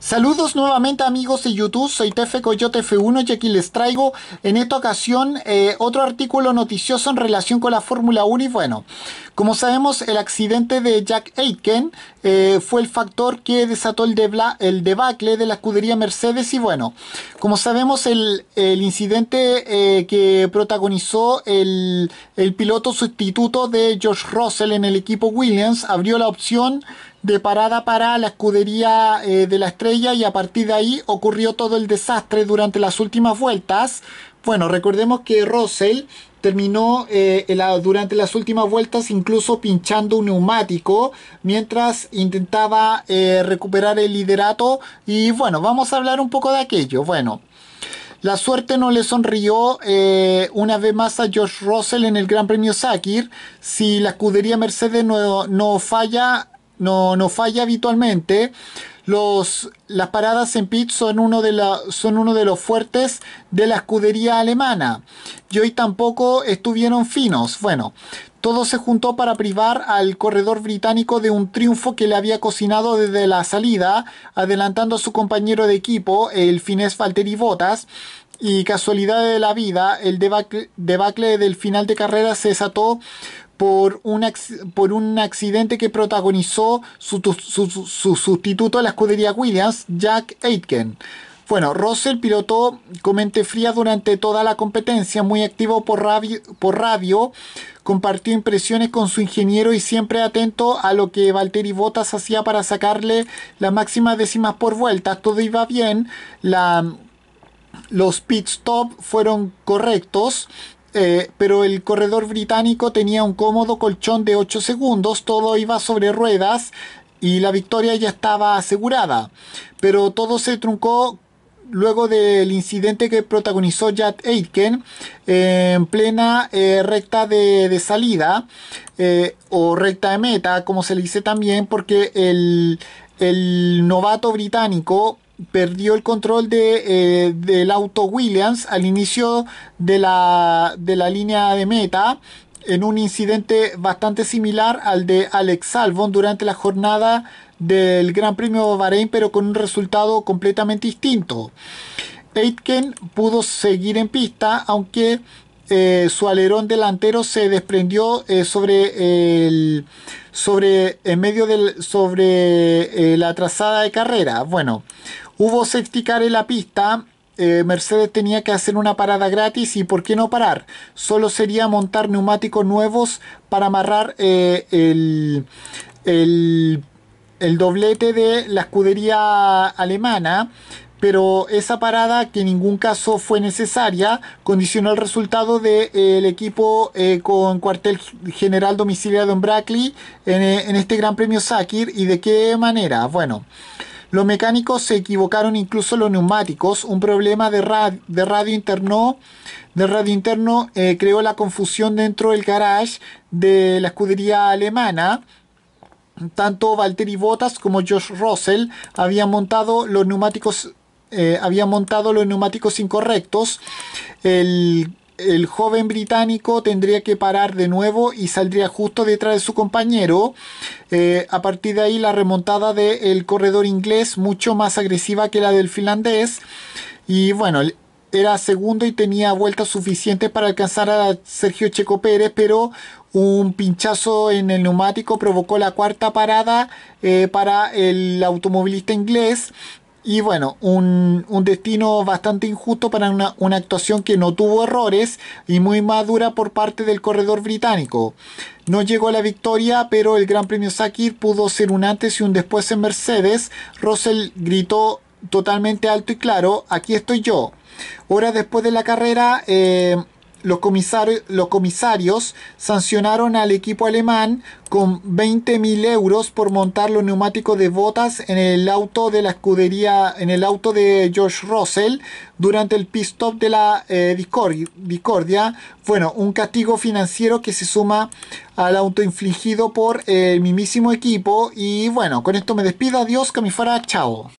Saludos nuevamente amigos de YouTube, soy Tefe Coyote F1 y aquí les traigo en esta ocasión eh, otro artículo noticioso en relación con la Fórmula 1 y bueno, como sabemos, el accidente de Jack Aitken eh, fue el factor que desató el, debacle de la escudería Mercedes y bueno, como sabemos, el, incidente eh, que protagonizó el, piloto sustituto de George Russell en el equipo Williams abrió la opción de parada para la escudería eh, de la estrella y a partir de ahí ocurrió todo el desastre durante las últimas vueltas bueno, recordemos que Russell terminó eh, durante las últimas vueltas incluso pinchando un neumático mientras intentaba eh, recuperar el liderato y bueno, vamos a hablar un poco de aquello. Bueno. La suerte no le sonrió eh, una vez más a George Russell en el Gran Premio Sakir. Si la escudería Mercedes no falla, no, no falla habitualmente, los, las paradas en pit son uno, de son uno de los fuertes de la escudería alemana. Y hoy tampoco estuvieron finos. Bueno, todo se juntó para privar al corredor británico de un triunfo que le había cocinado desde la salida, adelantando a su compañero de equipo, el finés Valtteri Botas y casualidad de la vida, el debacle, del final de carrera se desató por un, por un accidente que protagonizó su, sustituto a la escudería Williams, Jack Aitken. Bueno, Russell pilotó con mente fría durante toda la competencia, muy activo por radio, por radio, compartió impresiones con su ingeniero y siempre atento a lo que Valtteri Bottas hacía para sacarle las máximas décimas por vuelta. Todo iba bien, la los pit stop fueron correctos, eh, pero el corredor británico tenía un cómodo colchón de 8 segundos, todo iba sobre ruedas y la victoria ya estaba asegurada. Pero todo se truncó luego del incidente que protagonizó Jack Aitken eh, en plena eh, recta de, salida o recta de meta, como se le dice también, porque el novato británico perdió el control de, eh, del auto Williams al inicio de la, de la línea de meta en un incidente bastante similar al de Alex Albon durante la jornada del Gran Premio Bahrein, pero con un resultado completamente distinto. Aitken pudo seguir en pista, aunque eh, su alerón delantero se desprendió eh, sobre el sobre en medio del sobre la trazada de carrera. Bueno, Hubo safety en la pista. Eh, Mercedes tenía que hacer una parada gratis y por qué no parar. Solo sería montar neumáticos nuevos para amarrar eh, el, el, el doblete de la escudería alemana pero esa parada que en ningún caso fue necesaria condicionó el resultado del eh, equipo con cuartel general domiciliado en Brackley en, este Gran Premio Sakir y de qué manera, bueno. Los mecánicos se equivocaron incluso los neumáticos. Un problema de, radio, interno, de radio interno eh, creó la confusión dentro del garage de la escudería alemana. Tanto Valtteri Bottas como Josh Russell habían montado los neumáticos, eh, habían montado los neumáticos incorrectos. El el joven británico tendría que parar de nuevo y saldría justo detrás de su compañero. Eh, a partir de ahí la remontada del corredor inglés mucho más agresiva que la del finlandés. Y bueno, era segundo y tenía vueltas suficientes para alcanzar a Sergio Checo Pérez, pero un pinchazo en el neumático provocó la cuarta parada eh, para el automovilista inglés y bueno, un, destino bastante injusto para una, actuación que no tuvo errores y muy madura por parte del corredor británico. No llegó a la victoria, pero el Gran Premio Sakir pudo ser un antes y un después en Mercedes. Russell gritó totalmente alto y claro, aquí estoy yo. Horas después de la carrera, eh, los, comisarios sancionaron al equipo alemán con mil euros por montar los neumáticos de botas en el auto de la escudería, en el auto de George Russell durante el pit stop de la eh, discordia. Bueno, un castigo financiero que se suma al auto infligido por el mismísimo equipo. Y bueno, con esto me despido. Adiós, fuera Chao.